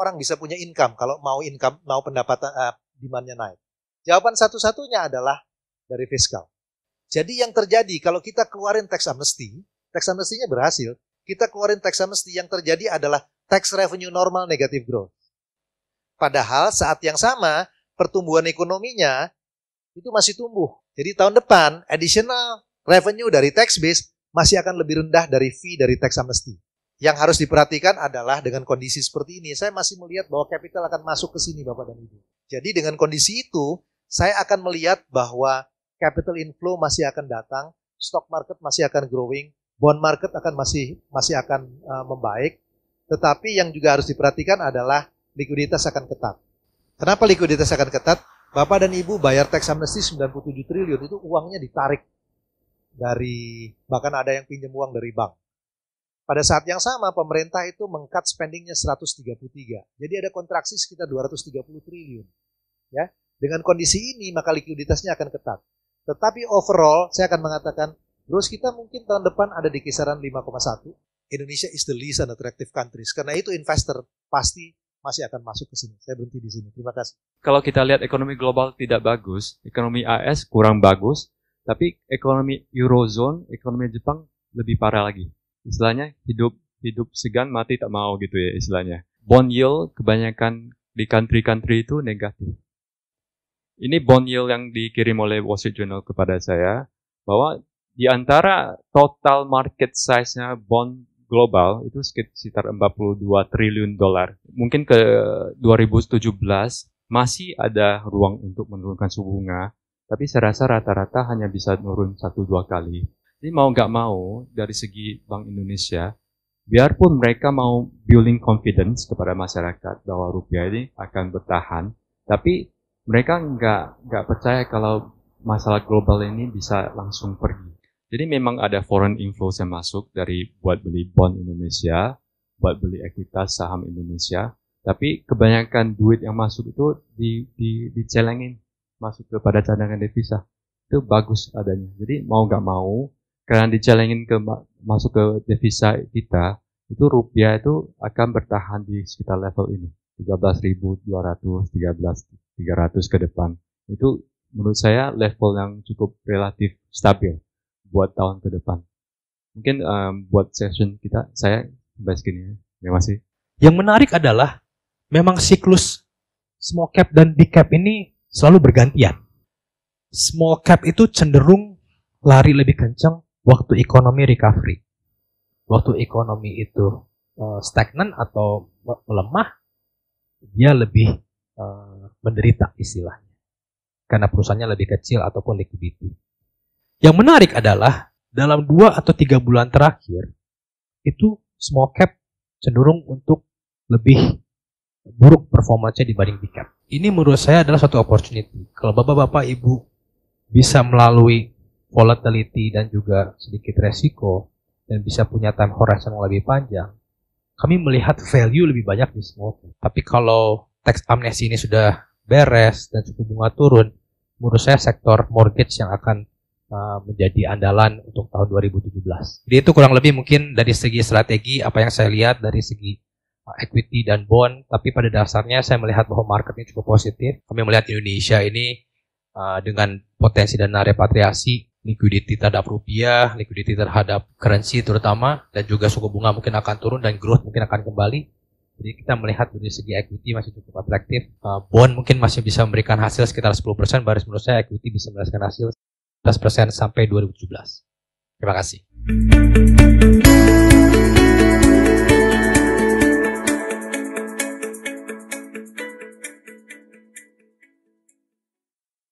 orang bisa punya income kalau mau income, mau pendapatan uh, demandnya naik? Jawaban satu-satunya adalah dari fiskal. Jadi yang terjadi kalau kita keluarin tax amnesty, tax amnesty-nya berhasil, kita keluarin tax amnesty yang terjadi adalah tax revenue normal negative growth. Padahal saat yang sama pertumbuhan ekonominya itu masih tumbuh. Jadi tahun depan additional revenue dari tax base masih akan lebih rendah dari fee dari tax amnesty yang harus diperhatikan adalah dengan kondisi seperti ini, saya masih melihat bahwa capital akan masuk ke sini Bapak dan Ibu. Jadi dengan kondisi itu, saya akan melihat bahwa capital inflow masih akan datang, stock market masih akan growing, bond market akan masih masih akan uh, membaik. Tetapi yang juga harus diperhatikan adalah likuiditas akan ketat. Kenapa likuiditas akan ketat? Bapak dan Ibu bayar tax amnesty 97 triliun itu uangnya ditarik dari bahkan ada yang pinjam uang dari bank pada saat yang sama pemerintah itu mengkat spendingnya 133. Jadi ada kontraksi sekitar 230 triliun. Ya, dengan kondisi ini maka likuiditasnya akan ketat. Tetapi overall saya akan mengatakan growth kita mungkin tahun depan ada di kisaran 5,1. Indonesia is the least attractive countries. Karena itu investor pasti masih akan masuk ke sini. Saya berhenti di sini. Terima kasih. Kalau kita lihat ekonomi global tidak bagus, ekonomi AS kurang bagus, tapi ekonomi Eurozone, ekonomi Jepang lebih parah lagi istilahnya hidup hidup segan mati tak mau gitu ya istilahnya. Bond yield kebanyakan di country-country itu negatif. Ini bond yield yang dikirim oleh Wall Street Journal kepada saya bahwa di antara total market size-nya bond global itu sekitar 42 triliun dolar. Mungkin ke 2017 masih ada ruang untuk menurunkan suku bunga, tapi saya rasa rata-rata hanya bisa turun satu dua kali. Jadi mau nggak mau dari segi Bank Indonesia, biarpun mereka mau building confidence kepada masyarakat bahwa rupiah ini akan bertahan, tapi mereka nggak nggak percaya kalau masalah global ini bisa langsung pergi. Jadi memang ada foreign inflows yang masuk dari buat beli bond Indonesia, buat beli ekuitas saham Indonesia, tapi kebanyakan duit yang masuk itu di, di, dicelengin masuk kepada cadangan devisa. Itu bagus adanya. Jadi mau nggak mau karena dicalengin ke masuk ke devisa kita itu rupiah itu akan bertahan di sekitar level ini 13.200 13.300 ke depan itu menurut saya level yang cukup relatif stabil buat tahun ke depan mungkin um, buat session kita saya sampai segini ya masih yang menarik adalah memang siklus small cap dan big cap ini selalu bergantian small cap itu cenderung lari lebih kencang waktu ekonomi recovery. Waktu ekonomi itu uh, stagnan atau melemah, dia lebih uh, menderita istilahnya. Karena perusahaannya lebih kecil ataupun liquidity. Yang menarik adalah dalam dua atau tiga bulan terakhir, itu small cap cenderung untuk lebih buruk performanya dibanding big cap. Ini menurut saya adalah satu opportunity. Kalau bapak-bapak, ibu bisa melalui volatility dan juga sedikit resiko dan bisa punya time horizon yang lebih panjang, kami melihat value lebih banyak di semua. Tapi kalau tax amnesty ini sudah beres dan suku bunga turun, menurut saya sektor mortgage yang akan uh, menjadi andalan untuk tahun 2017. Jadi itu kurang lebih mungkin dari segi strategi apa yang saya lihat dari segi uh, equity dan bond, tapi pada dasarnya saya melihat bahwa market ini cukup positif. Kami melihat Indonesia ini uh, dengan potensi dana repatriasi liquidity terhadap rupiah, liquidity terhadap currency terutama, dan juga suku bunga mungkin akan turun dan growth mungkin akan kembali. Jadi kita melihat dari segi equity masih cukup atraktif. Uh, bond mungkin masih bisa memberikan hasil sekitar 10%, baris menurut saya equity bisa mendapatkan hasil 11% sampai 2017. Terima kasih.